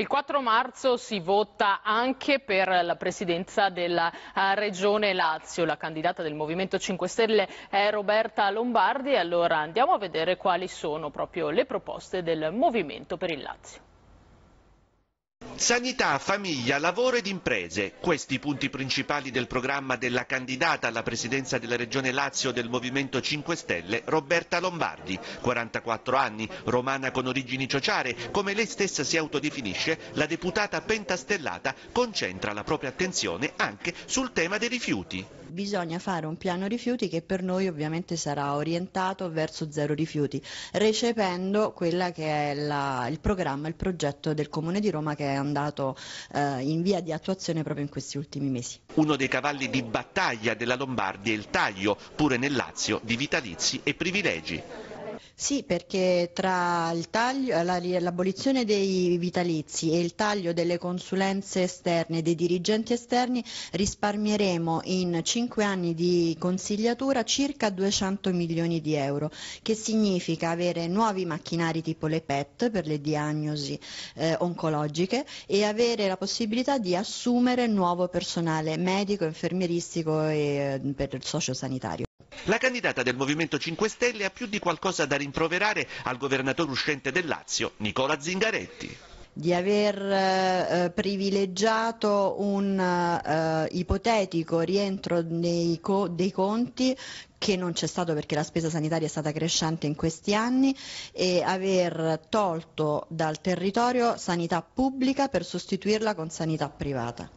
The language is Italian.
Il 4 marzo si vota anche per la presidenza della eh, Regione Lazio. La candidata del Movimento 5 Stelle è Roberta Lombardi. Allora andiamo a vedere quali sono proprio le proposte del Movimento per il Lazio. Sanità, famiglia, lavoro ed imprese, questi i punti principali del programma della candidata alla presidenza della Regione Lazio del Movimento 5 Stelle, Roberta Lombardi, 44 anni, romana con origini ciociare, come lei stessa si autodefinisce, la deputata pentastellata concentra la propria attenzione anche sul tema dei rifiuti. Bisogna fare un piano rifiuti che per noi ovviamente sarà orientato verso zero rifiuti, recependo quella che è la, il programma, il progetto del Comune di Roma che è è andato eh, in via di attuazione proprio in questi ultimi mesi. Uno dei cavalli di battaglia della Lombardia è il taglio, pure nel Lazio, di vitalizi e privilegi. Sì, perché tra taglio, l'abolizione dei vitalizi e il taglio delle consulenze esterne dei dirigenti esterni risparmieremo in 5 anni di consigliatura circa 200 milioni di euro, che significa avere nuovi macchinari tipo le PET per le diagnosi eh, oncologiche e avere la possibilità di assumere nuovo personale medico, infermieristico e eh, per il sociosanitario. La candidata del Movimento 5 Stelle ha più di qualcosa da rimproverare al governatore uscente del Lazio, Nicola Zingaretti di aver eh, eh privilegiato un eh, ipotetico rientro co dei conti che non c'è stato perché la spesa sanitaria è stata crescente in questi anni e aver tolto dal territorio sanità pubblica per sostituirla con sanità privata.